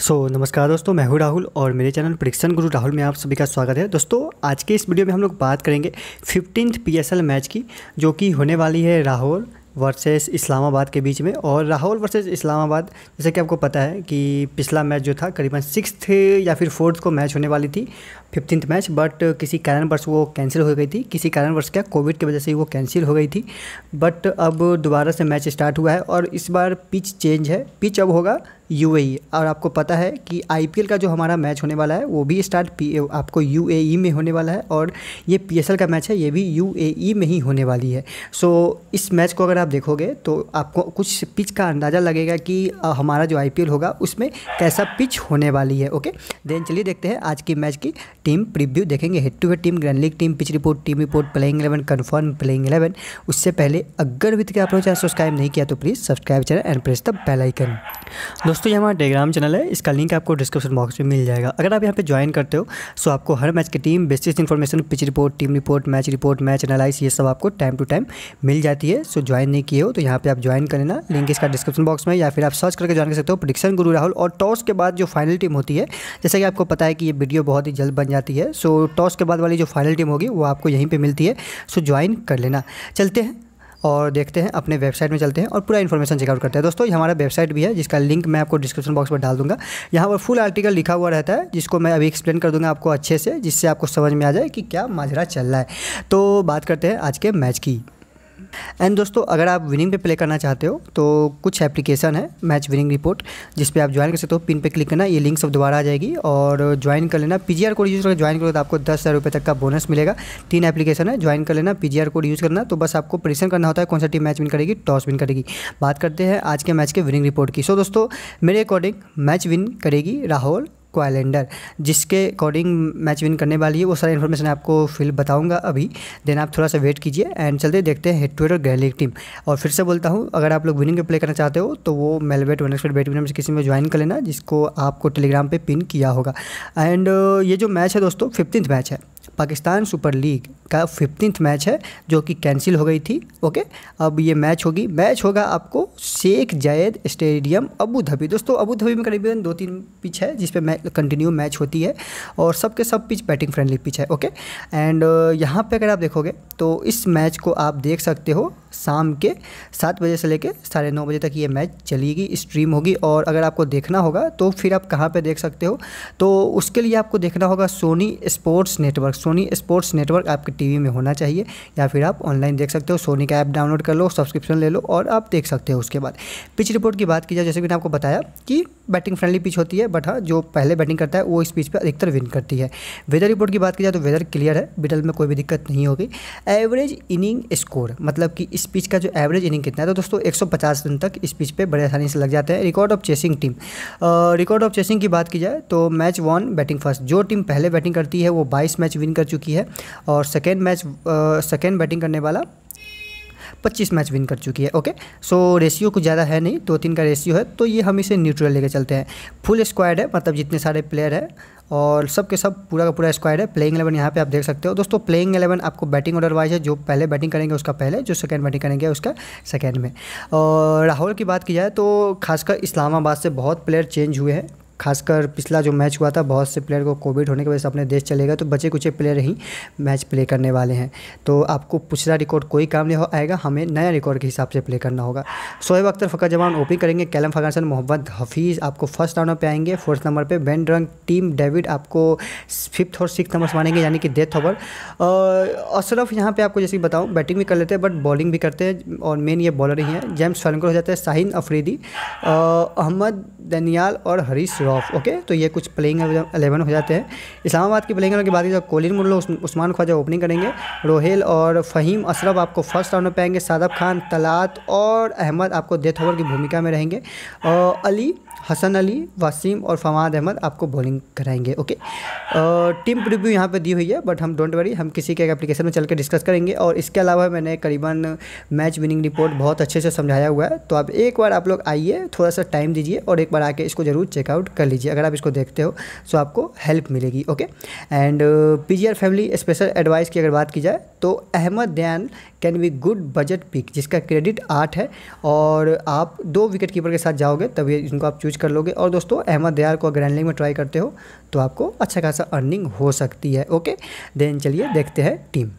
सो so, नमस्कार दोस्तों मैं हूँ राहुल और मेरे चैनल प्रिक्सन गुरु राहुल में आप सभी का स्वागत है दोस्तों आज के इस वीडियो में हम लोग बात करेंगे फिफ्टीन पी मैच की जो कि होने वाली है राहुल वर्सेस इस्लामाबाद के बीच में और राहुल वर्सेस इस्लामाबाद जैसे कि आपको पता है कि पिछला मैच जो था करीबन सिक्स या फिर फोर्थ को मैच होने वाली थी फिफ्टींथ मैच बट किसी कारणवश वो कैंसिल हो गई थी किसी कारणवश क्या कोविड की वजह से वो कैंसिल हो गई थी बट अब दोबारा से मैच स्टार्ट हुआ है और इस बार पिच चेंज है पिच अब होगा यूएई e। और आपको पता है कि आईपीएल का जो हमारा मैच होने वाला है वो भी स्टार्ट पी आपको यूएई e में होने वाला है और ये पीएसएल का मैच है ये भी यूएई e में ही होने वाली है सो इस मैच को अगर आप देखोगे तो आपको कुछ पिच का अंदाज़ा लगेगा कि हमारा जो आईपीएल होगा उसमें कैसा पिच होने वाली है ओके देन चलिए देखते हैं आज की मैच की टीम प्रिव्यू देखेंगे head to head team grand league team pitch report team report playing eleven confirm playing eleven उससे पहले अगर भी क्या आपने चैनल सब्सक्राइब नहीं किया तो please subscribe channel and press the bell icon दोस्तों दोस्तों ये हमारा टेलीग्राम चैनल है इसका लिंक आपको डिस्क्रिप्शन बॉक्स में मिल जाएगा अगर आप यहाँ पे ज्वाइन करते हो सो तो आपको हर मैच की team basis information pitch report team report match report match analyse ये सब आपको टाइम टू टाइम मिल जाती है सो ज्वाइन नहीं किए हो तो यहाँ पर आप ज्वाइन कर लेना लिंक इसका डिस्क्रिप्शन बॉक्स में या फिर आप सर्च करके ज्वाइन कर सकते हो प्रिडिक्शन गुरु राहुल और टॉस के बाद जो फाइनल टीम होती है जैसे कि आपको पता है कि ये वीडियो बहुत ही जल्द बन जाती है सो टॉस के बाद वाली जो फाइनल टीम होगी वो आपको यहीं पर मिलती है सो ज्वाइन कर लेना चलते हैं और देखते हैं अपने वेबसाइट में चलते हैं और पूरा इन्फॉर्मेशन चेकआउट करते हैं दोस्तों ये हमारा वेबसाइट भी है जिसका लिंक मैं आपको डिस्क्रिप्शन बॉक्स में डाल दूंगा यहाँ पर फुल आर्टिकल लिखा हुआ रहता है जिसको मैं अभी एक्सप्लेन कर दूँगा आपको अच्छे से जिससे आपको समझ में आ जाए कि क्या माजरा चल रहा है तो बात करते हैं आज के मैच की एंड दोस्तों अगर आप विनिंग पे प्ले करना चाहते हो तो कुछ एप्लीकेशन है मैच विनिंग रिपोर्ट जिस पे आप ज्वाइन कर सकते हो पिन पे क्लिक करना ये लिंक सब दोबारा आ जाएगी और ज्वाइन कर लेना पी कोड यूज़ करके ज्वाइन करो तो आपको दस हज़ार रुपये तक का बोनस मिलेगा तीन एप्लीकेशन है ज्वाइन कर लेना पी कोड यूज़ करना तो बस आपको प्रेशन करना होता है कौन सा टीम मैच विन करेगी टॉस विन करेगी बात करते हैं आज के मैच के विनिंग रिपोर्ट की सो दोस्तों मेरे अकॉर्डिंग मैच विन करेगी राहुल क्वालेंडर जिसके अकॉर्डिंग मैच विन करने वाली है वो सारा इन्फॉर्मेशन आपको फिल बताऊंगा अभी देन आप थोड़ा सा वेट कीजिए एंड चलते देखते हैं हेड टू हेड और गैलिक टीम और फिर से बोलता हूँ अगर आप लोग विनिंग पे प्ले करना चाहते हो तो वो मेलवेट वन एक्सपेट बैट किसी में ज्वाइन कर लेना जिसको आपको टेलीग्राम पर पिन किया होगा एंड uh, ये जो मैच है दोस्तों फिफ्टींथ मैच है पाकिस्तान सुपर लीग का फिफ्टींथ मैच है जो कि कैंसिल हो गई थी ओके अब ये मैच होगी मैच होगा आपको Sheikh Zayed stadium Abu Dhabi दोस्तों अबू धाबी में करीबन दो तीन पिच है जिस पे कंटिन्यू मैच होती है और सब के सब पिच बैटिंग फ्रेंडली पिच है ओके एंड यहाँ पे अगर आप देखोगे तो इस मैच को आप देख सकते हो शाम के सात बजे से लेकर साढ़े नौ बजे तक ये मैच चलेगी स्ट्रीम होगी और अगर आपको देखना होगा तो फिर आप कहाँ पे देख सकते हो तो उसके लिए आपको देखना होगा Sony Sports Network Sony Sports Network आपके टीवी में होना चाहिए या फिर आप ऑनलाइन देख सकते हो सोनी का ऐप डाउनलोड कर लो सब्सक्रिप्शन ले लो और आप देख सकते हो उसके बाद पिच रिपोर्ट की बात की जाए जैसे कि मैंने आपको बताया कि बैटिंग फ्रेंडली पिच होती है बट हाँ जो पहले बैटिंग करता है वो इस पिच पर अधिकतर विन करती है वेदर रिपोर्ट की बात की जाए तो वेदर क्लियर है बिटल में कोई भी दिक्कत नहीं होगी एवरेज इनिंग स्कोर मतलब कि इस पिच का जो एवरेज इनिंग कितना है तो दोस्तों 150 रन तक इस पिच पे बड़े आसानी से लग जाते हैं record of chasing team record of chasing की बात की जाए तो मैच वन बैटिंग फर्स्ट जो टीम पहले बैटिंग करती है वो बाईस मैच विन कर चुकी है और सेकेंड मैच सेकेंड बैटिंग करने वाला पच्चीस मैच विन कर चुकी है ओके सो रेशियो कुछ ज़्यादा है नहीं दो तीन का रेशियो है तो ये हम इसे न्यूट्रल लेकर चलते हैं फुल स्क्वाड है मतलब जितने सारे प्लेयर हैं और सब के सब पूरा का पूरा स्क्वायर है प्लेइंग एलेवन यहाँ पे आप देख सकते हो दोस्तों प्लेइंग एलेवन आपको बैटिंग ऑर्डर वाइज है जो पहले बैटिंग करेंगे उसका पहले जो सेकंड बैटिंग करेंगे उसका सेकंड में और राहुल की बात की जाए तो खासकर इस्लामाबाद से बहुत प्लेयर चेंज हुए हैं खासकर पिछला जो मैच हुआ था बहुत से प्लेयर को कोविड होने की वजह से अपने देश चले गए तो बचे कुछ प्लेयर ही मैच प्ले करने वाले हैं तो आपको पिछला रिकॉर्ड कोई काम नहीं हो आएगा हमें नया रिकॉर्ड के हिसाब से प्ले करना होगा सोएब अख्तर फ़कर जवान ओपिंग करेंगे कैलम फर्गासन मोहम्मद हफीज़ आपको फर्स्ट राउंड पर आएंगे फोर्थ नंबर पर बेन रंग टीम डेविड आपको फिफ्थ और सिक्स नंबर मानेंगे यानी कि डेथ ओवर अशरफ यहाँ पर आपको जैसे बताऊँ बैटिंग भी कर लेते हैं बट बॉलिंग भी करते हैं और मेन ये बॉलर ही हैं जेम्स फेलकर हो जाते हैं शाहिन अफरीदी अहमद दनियाल और हरीश ऑफ ओके तो ये कुछ प्लेइंग एलेवन हो जाते हैं इस्लामाबाद की प्लेइंग के बाद जो Colin Munro Usman Khawaja opening करेंगे रोहेल और फ़हीम अशरफ आपको फर्स्ट राउंड में पाएंगे सादब खान तलात और अहमद आपको डेथ ओवर की भूमिका में रहेंगे और अली हसन अली वसीम और फमाद अहमद आपको बॉलिंग कराएंगे ओके टीम प्रिव्यू यहाँ पे दी हुई है बट हम डोंट वरी हम किसी के एप्लीकेशन में चल के डिस्कस करेंगे और इसके अलावा मैंने करीबन मैच विनिंग रिपोर्ट बहुत अच्छे से समझाया हुआ है तो आप एक बार आप लोग आइए थोड़ा सा टाइम दीजिए और एक बार आके इसको ज़रूर चेकआउट कर लीजिए अगर आप इसको देखते हो तो आपको हेल्प मिलेगी ओके एंड पी फैमिली स्पेशल एडवाइस की अगर बात की जाए तो Ahmed Dayan can be good budget pick जिसका क्रेडिट आठ है और आप दो विकेट कीपर के साथ जाओगे तभी इनको आप चूज कर लोगे और दोस्तों अहमद दयाल को अगर रैंडलिंग में ट्राई करते हो तो आपको अच्छा खासा अर्निंग हो सकती है ओके देन चलिए देखते हैं टीम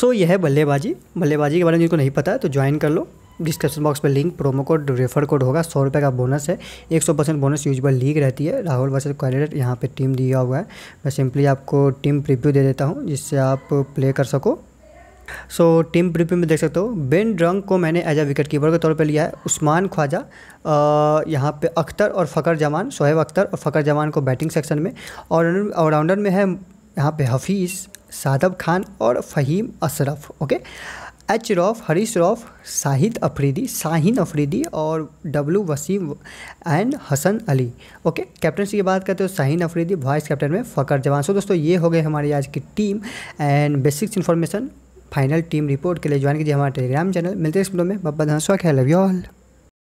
सो so, यह है बल्लेबाजी बल्लेबाजी के बारे में जिनको नहीं पता है तो ज्वाइन कर लो डिस्क्रिप्शन बॉक्स में link promo code refer code होगा सौ रुपये का बोनस है एक सौ परसेंट बोनस यूजबल लीग रहती है राहुल वर्सेज कैंडिडेट यहाँ पे टीम दिया हुआ है मैं सिंपली आपको टीम प्रीव्यू दे देता हूँ जिससे आप प्ले कर सको सो so, टीम प्रीव्यू में देख सकते हो बेन ड्रंग को मैंने एज ए विकेट कीपर के तौर पर लिया है उस्मान ख्वाजा यहाँ पे अख्तर और फ़कर जमान शोएब अख्तर और फ़कर जमान को बैटिंग सेक्शन में और ऑलराउंडर में है यहाँ पे हफीज़ सादब खान और फ़हीम अशरफ ओके एच रॉफ हरीश रॉफ शाहिद अफरीदी शाहिन अफरीदी और W Wasim and Hasan Ali okay captaincy की बात करते हो शाहिन अफरीदी वाइस कैप्टन में फ़कर जवान सो दोस्तों ये हो गए हमारी आज की team and basics information final team report के लिए ज्वाइन कीजिए हमारे टेलीग्राम चैनल मिलते हैं इस वीडियो में बब्बा धनस्वा है लव यू ऑल